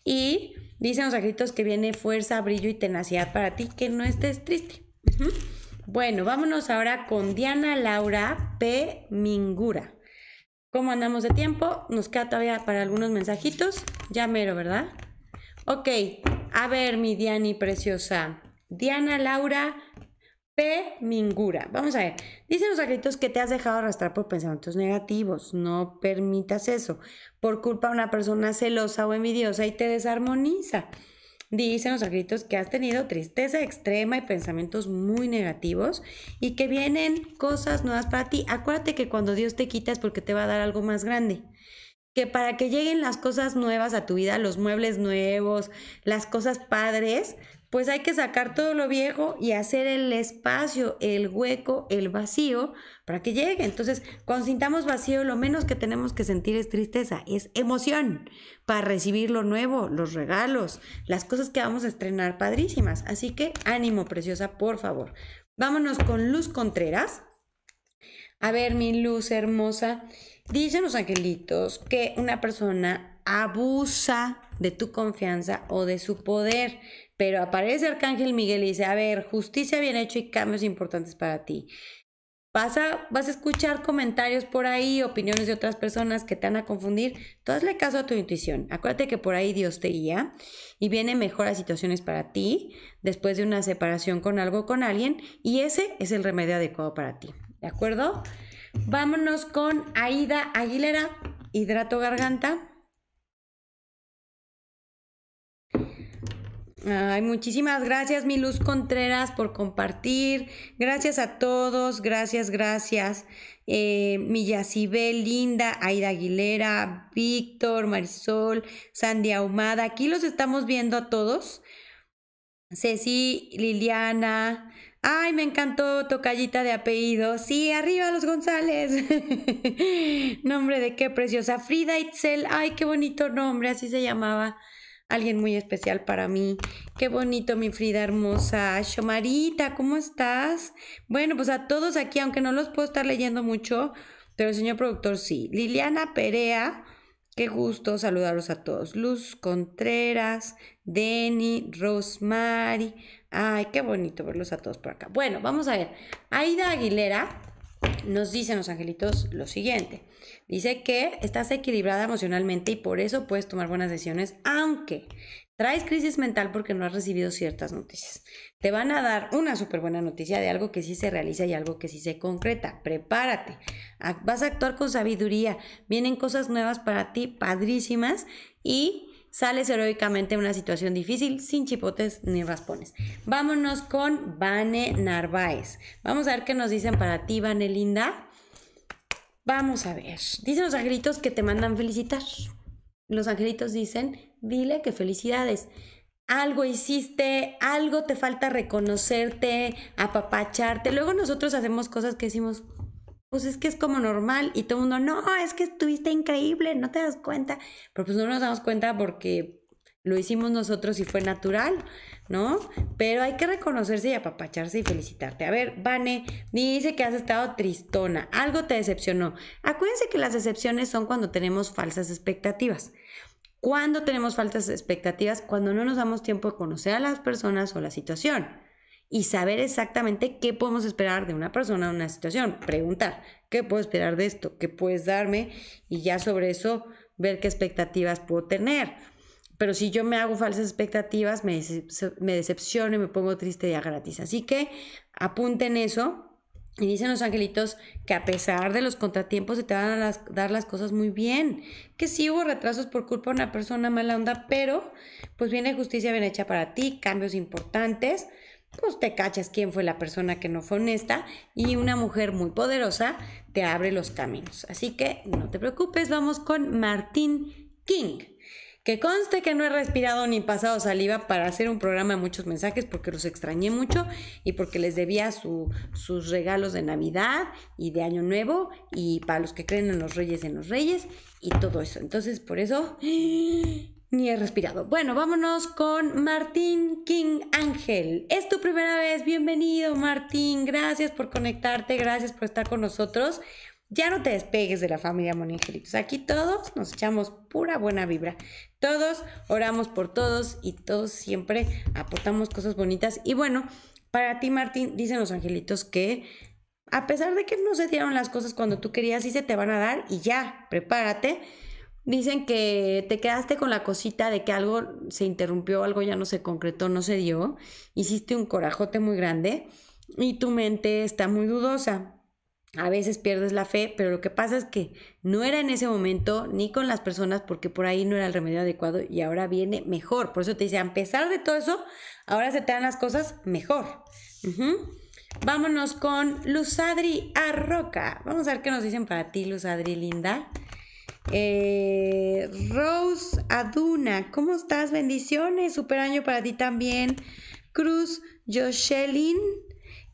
Y dicen los agritos que viene fuerza, brillo y tenacidad para ti, que no estés triste. Bueno, vámonos ahora con Diana Laura P. Mingura. ¿Cómo andamos de tiempo? Nos queda todavía para algunos mensajitos. Ya mero, ¿verdad? Ok, a ver, mi y preciosa. Diana Laura Mingura. Vamos a ver. Dicen los agritos que te has dejado arrastrar por pensamientos negativos. No permitas eso. Por culpa de una persona celosa o envidiosa y te desarmoniza. Dicen los agritos que has tenido tristeza extrema y pensamientos muy negativos y que vienen cosas nuevas para ti. Acuérdate que cuando Dios te quita es porque te va a dar algo más grande que para que lleguen las cosas nuevas a tu vida, los muebles nuevos, las cosas padres, pues hay que sacar todo lo viejo y hacer el espacio, el hueco, el vacío para que llegue. Entonces, cuando sintamos vacío, lo menos que tenemos que sentir es tristeza, es emoción para recibir lo nuevo, los regalos, las cosas que vamos a estrenar padrísimas. Así que ánimo, preciosa, por favor. Vámonos con Luz Contreras. A ver, mi Luz hermosa. Dicen los angelitos que una persona abusa de tu confianza o de su poder. Pero aparece Arcángel Miguel y dice, a ver, justicia bien hecho y cambios importantes para ti. Vas a, vas a escuchar comentarios por ahí, opiniones de otras personas que te van a confundir. Tú hazle caso a tu intuición. Acuérdate que por ahí Dios te guía y vienen mejoras situaciones para ti después de una separación con algo o con alguien. Y ese es el remedio adecuado para ti. ¿De acuerdo? Vámonos con Aida Aguilera, hidrato garganta. Ay, muchísimas gracias, mi Luz Contreras, por compartir. Gracias a todos, gracias, gracias. Eh, mi Linda, Aida Aguilera, Víctor, Marisol, Sandy Ahumada. Aquí los estamos viendo a todos. Ceci, Liliana. Ay, me encantó tocallita de apellido. Sí, arriba los González. nombre de qué preciosa. Frida Itzel. Ay, qué bonito nombre, así se llamaba alguien muy especial para mí. Qué bonito, mi Frida hermosa. Shomarita, ¿cómo estás? Bueno, pues a todos aquí, aunque no los puedo estar leyendo mucho, pero el señor productor sí. Liliana Perea, qué gusto saludarlos a todos. Luz Contreras, Denny, Rosemary. Ay, qué bonito verlos a todos por acá. Bueno, vamos a ver. Aida Aguilera nos dicen los angelitos lo siguiente. Dice que estás equilibrada emocionalmente y por eso puedes tomar buenas decisiones, aunque traes crisis mental porque no has recibido ciertas noticias. Te van a dar una súper buena noticia de algo que sí se realiza y algo que sí se concreta. Prepárate. Vas a actuar con sabiduría. Vienen cosas nuevas para ti, padrísimas. Y sales heroicamente en una situación difícil sin chipotes ni raspones. Vámonos con Vane Narváez. Vamos a ver qué nos dicen para ti, Vane Linda. Vamos a ver. Dicen los angelitos que te mandan felicitar. Los angelitos dicen, dile que felicidades. Algo hiciste, algo te falta reconocerte, apapacharte. Luego nosotros hacemos cosas que hicimos pues es que es como normal y todo el mundo, no, es que estuviste increíble, no te das cuenta, pero pues no nos damos cuenta porque lo hicimos nosotros y fue natural, ¿no? Pero hay que reconocerse y apapacharse y felicitarte. A ver, Vane, dice que has estado tristona, algo te decepcionó. Acuérdense que las decepciones son cuando tenemos falsas expectativas. ¿Cuándo tenemos falsas expectativas, cuando no nos damos tiempo de conocer a las personas o la situación y saber exactamente qué podemos esperar de una persona o una situación. Preguntar, ¿qué puedo esperar de esto? ¿Qué puedes darme? Y ya sobre eso ver qué expectativas puedo tener. Pero si yo me hago falsas expectativas, me, decepciono y me pongo triste ya gratis. Así que apunten eso. Y dicen los angelitos que a pesar de los contratiempos se te van a dar las cosas muy bien, que sí hubo retrasos por culpa de una persona mala onda, pero pues viene justicia bien hecha para ti, cambios importantes, pues te cachas quién fue la persona que no fue honesta y una mujer muy poderosa te abre los caminos. Así que no te preocupes, vamos con Martín King. Que conste que no he respirado ni pasado saliva para hacer un programa de muchos mensajes porque los extrañé mucho y porque les debía sus regalos de Navidad y de Año Nuevo y para los que creen en los Reyes, en los Reyes y todo eso. Entonces, por eso ni he respirado. Bueno, vámonos con Martín King Ángel. Es tu primera vez. Bienvenido, Martín. Gracias por conectarte. Gracias por estar con nosotros. Ya no te despegues de la familia Moningelitos. Aquí todos nos echamos pura buena vibra. Todos oramos por todos y todos siempre aportamos cosas bonitas. Y bueno, para ti, Martín, dicen los angelitos que a pesar de que no se dieron las cosas cuando tú querías, sí se te van a dar y ya, prepárate Dicen que te quedaste con la cosita de que algo se interrumpió, algo ya no se concretó, no se dio. Hiciste un corajote muy grande y tu mente está muy dudosa. A veces pierdes la fe, pero lo que pasa es que no era en ese momento ni con las personas porque por ahí no era el remedio adecuado y ahora viene mejor. Por eso te dice, a pesar de todo eso, ahora se te dan las cosas mejor. Vámonos con Luzadri Arroca. Vamos a ver qué nos dicen para ti, Luzadri Linda. Eh, Rose Aduna, ¿cómo estás? Bendiciones, super año para ti también. Cruz Jocelyn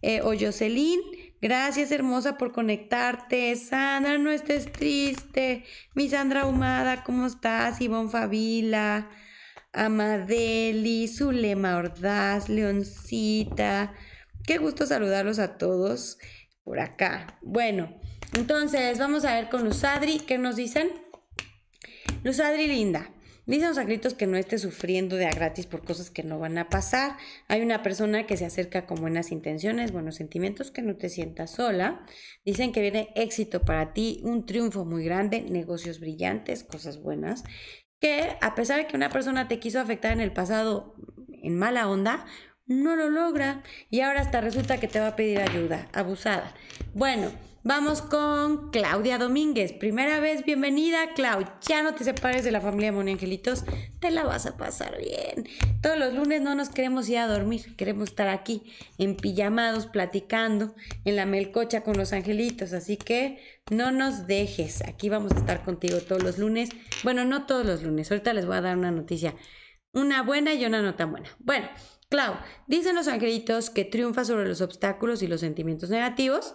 eh, o Jocelyn, gracias hermosa por conectarte. Sandra, no estés triste. Mi Sandra Humada, ¿cómo estás? Ivonne Favila, Amadeli, Zulema Ordaz, Leoncita. Qué gusto saludarlos a todos por acá. Bueno, entonces, vamos a ver con Luzadri, ¿qué nos dicen? Luzadri linda. Dicen los que no esté sufriendo de a gratis por cosas que no van a pasar. Hay una persona que se acerca con buenas intenciones, buenos sentimientos, que no te sienta sola. Dicen que viene éxito para ti, un triunfo muy grande, negocios brillantes, cosas buenas. Que a pesar de que una persona te quiso afectar en el pasado en mala onda, no lo logra y ahora hasta resulta que te va a pedir ayuda, abusada. Bueno, Vamos con Claudia Domínguez. Primera vez, bienvenida, Clau. Ya no te separes de la familia Moni Angelitos. Te la vas a pasar bien. Todos los lunes no nos queremos ir a dormir. Queremos estar aquí, en pijamados, platicando, en la melcocha con los angelitos. Así que no nos dejes. Aquí vamos a estar contigo todos los lunes. Bueno, no todos los lunes. Ahorita les voy a dar una noticia. Una buena y una no tan buena. Bueno, Clau, dicen los angelitos que triunfa sobre los obstáculos y los sentimientos negativos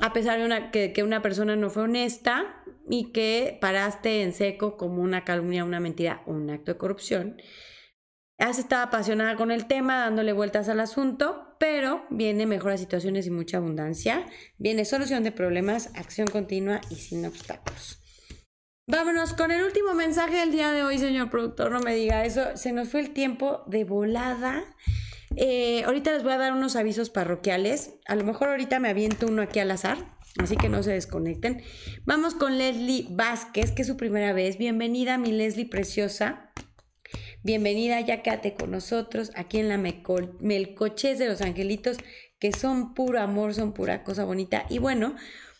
a pesar de que, una persona no fue honesta y que paraste en seco como una calumnia, una mentira un acto de corrupción. Has estado apasionada con el tema, dándole vueltas al asunto, pero viene mejoras situaciones y mucha abundancia. Viene solución de problemas, acción continua y sin obstáculos. Vámonos con el último mensaje del día de hoy, señor productor. No me diga eso. Se nos fue el tiempo de volada. Eh, ahorita les voy a dar unos avisos parroquiales. A lo mejor ahorita me aviento uno aquí al azar, así que no se desconecten. Vamos con Leslie Vázquez, que es su primera vez. Bienvenida, mi Leslie preciosa. Bienvenida, ya quédate con nosotros aquí en la Melcoches de Los Angelitos, que son puro amor, son pura cosa bonita. Y bueno,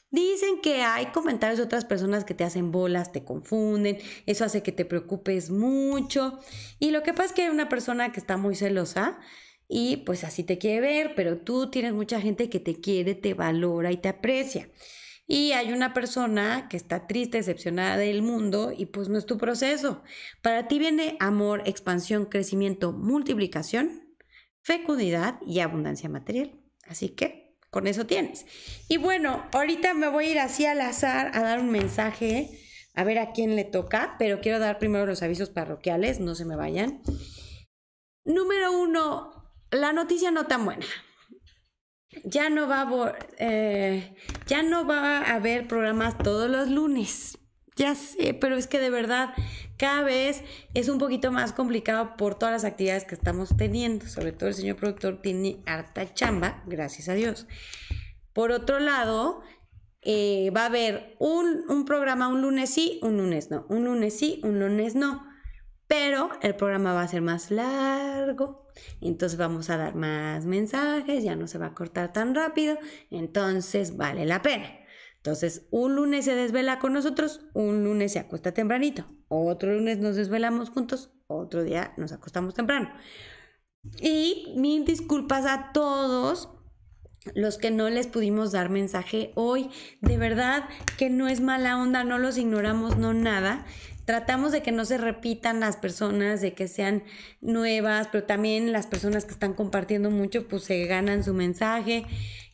Dicen que hay comentarios de otras personas que te hacen bolas, te confunden, eso hace que te preocupes mucho. Y lo que pasa es que hay una persona que está muy celosa y pues así te quiere ver, pero tú tienes mucha gente que te quiere, te valora y te aprecia. Y hay una persona que está triste, decepcionada del mundo y pues no es tu proceso. Para ti viene amor, expansión, crecimiento, multiplicación, fecundidad y abundancia material. Así que con eso tienes. Y bueno, ahorita me voy a ir así al azar a dar un mensaje, a ver a quién le toca, pero quiero dar primero los avisos parroquiales, no se me vayan. Número uno, la noticia no tan buena. Ya no va a, eh, ya no va a haber programas todos los lunes. Ya sé, pero es que de verdad cada vez es un poquito más complicado por todas las actividades que estamos teniendo. Sobre todo el señor productor tiene harta chamba, gracias a Dios. Por otro lado, eh, va a haber un, programa un lunes sí, un lunes no, un lunes sí, un lunes no. Pero el programa va a ser más largo, entonces vamos a dar más mensajes, ya no se va a cortar tan rápido, entonces vale la pena. Entonces, un lunes se desvela con nosotros, un lunes se acuesta tempranito, otro lunes nos desvelamos juntos, otro día nos acostamos temprano. Y mil disculpas a todos los que no les pudimos dar mensaje hoy. De verdad que no es mala onda, no los ignoramos, no nada tratamos de que no se repitan las personas, de que sean nuevas, pero también las personas que están compartiendo mucho, pues se ganan su mensaje.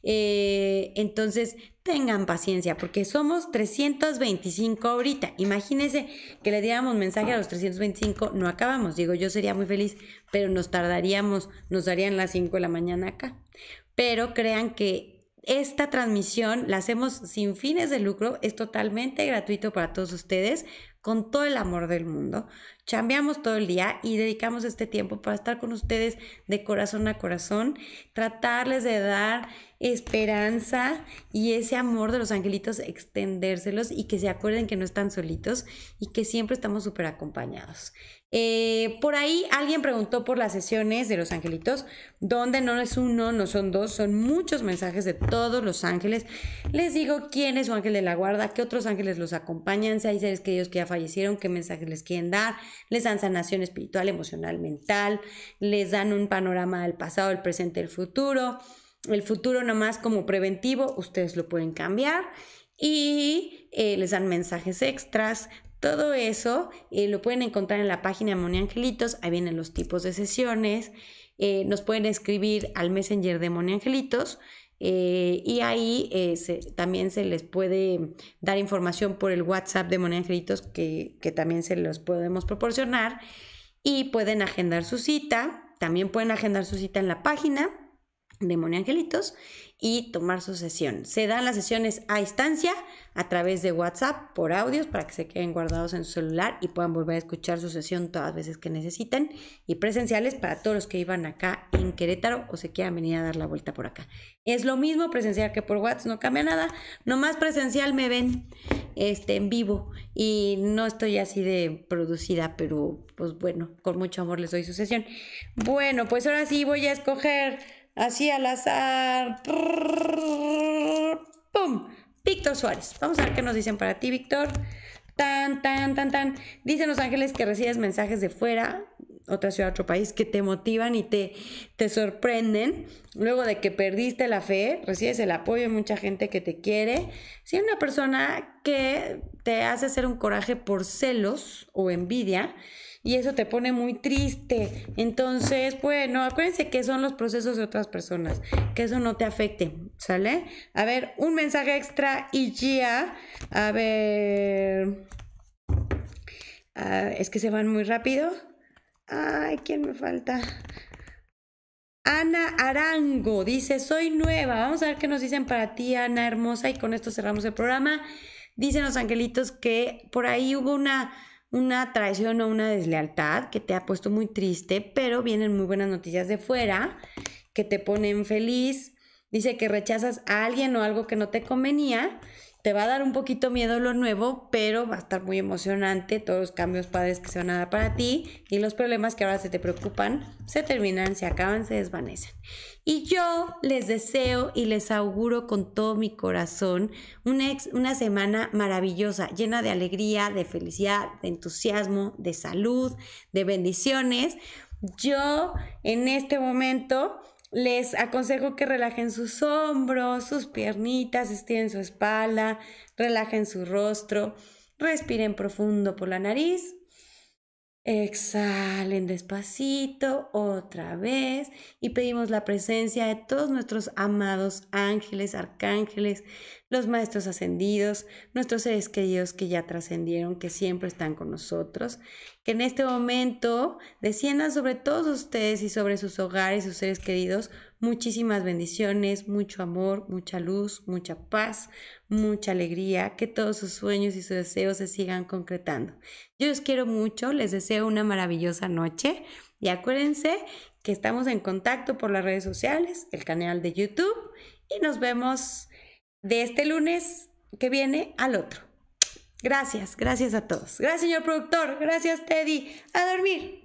Eh, entonces, tengan paciencia, porque somos 325 ahorita. Imagínense que le diéramos mensaje a los 325, no acabamos. Digo, yo sería muy feliz, pero nos tardaríamos, nos darían las 5 de la mañana acá. Pero crean que esta transmisión la hacemos sin fines de lucro, es totalmente gratuito para todos ustedes, con todo el amor del mundo. Chambeamos todo el día y dedicamos este tiempo para estar con ustedes de corazón a corazón, tratarles de dar esperanza y ese amor de los angelitos extendérselos y que se acuerden que no están solitos y que siempre estamos súper acompañados. Eh, por ahí alguien preguntó por las sesiones de los angelitos, donde no es uno, no son dos, son muchos mensajes de todos los ángeles. Les digo quién es su ángel de la guarda, qué otros ángeles los acompañan, si hay seres queridos que ya fallecieron, qué mensajes les quieren dar, les dan sanación espiritual, emocional, mental, les dan un panorama del pasado, el presente, el futuro el futuro nomás como preventivo, ustedes lo pueden cambiar y eh, les dan mensajes extras. Todo eso eh, lo pueden encontrar en la página de Moni Angelitos. Ahí vienen los tipos de sesiones. Eh, nos pueden escribir al Messenger de Moni Angelitos. y ahí también se les puede dar información por el WhatsApp de Moni Angelitos que, que también se los podemos proporcionar. Y pueden agendar su cita. También pueden agendar su cita en la página angelitos y tomar su sesión. Se dan las sesiones a instancia a través de WhatsApp por audios para que se queden guardados en su celular y puedan volver a escuchar su sesión todas las veces que necesiten y presenciales para todos los que iban acá en Querétaro o se quieran venir a dar la vuelta por acá. Es lo mismo presencial que por WhatsApp, no cambia nada, nomás presencial me ven este, en vivo y no estoy así de producida, pero pues bueno, con mucho amor les doy su sesión. Bueno, pues ahora sí voy a escoger así al azar. ¡Pum! Víctor Suárez. Vamos a ver qué nos dicen para ti, Víctor. Tan, tan, tan, tan. Dicen Los Ángeles que recibes mensajes de fuera, otra ciudad, otro país, que te motivan y te, te sorprenden. Luego de que perdiste la fe, recibes el apoyo de mucha gente que te quiere. Si hay una persona que te hace hacer un coraje por celos o envidia, y eso te pone muy triste. Entonces, bueno, acuérdense que son los procesos de otras personas, que eso no te afecte, ¿sale? A ver, un mensaje extra y ya, a ver, ah, es que se van muy rápido. Ay, ¿quién me falta? Ana Arango dice, soy nueva. Vamos a ver qué nos dicen para ti, Ana hermosa. Y con esto cerramos el programa. Dicen los angelitos que por ahí hubo una una traición o una deslealtad que te ha puesto muy triste, pero vienen muy buenas noticias de fuera que te ponen feliz. Dice que rechazas a alguien o algo que no te convenía te va a dar un poquito miedo lo nuevo, pero va a estar muy emocionante todos los cambios padres que se van a dar para ti y los problemas que ahora se te preocupan se terminan, se acaban, se desvanecen. Y yo les deseo y les auguro con todo mi corazón una, una semana maravillosa, llena de alegría, de felicidad, de entusiasmo, de salud, de bendiciones. Yo en este momento les aconsejo que relajen sus hombros, sus piernitas, estiren su espalda, relajen su rostro, respiren profundo por la nariz, exhalen despacito otra vez y pedimos la presencia de todos nuestros amados ángeles, arcángeles, los maestros ascendidos, nuestros seres queridos que ya trascendieron, que siempre están con nosotros, que en este momento desciendan sobre todos ustedes y sobre sus hogares, sus seres queridos, muchísimas bendiciones, mucho amor, mucha luz, mucha paz, mucha alegría, que todos sus sueños y sus deseos se sigan concretando. Yo los quiero mucho, les deseo una maravillosa noche y acuérdense que estamos en contacto por las redes sociales, el canal de YouTube y nos vemos de este lunes que viene al otro. Gracias, gracias a todos. Gracias, señor productor. Gracias, Teddy. A dormir.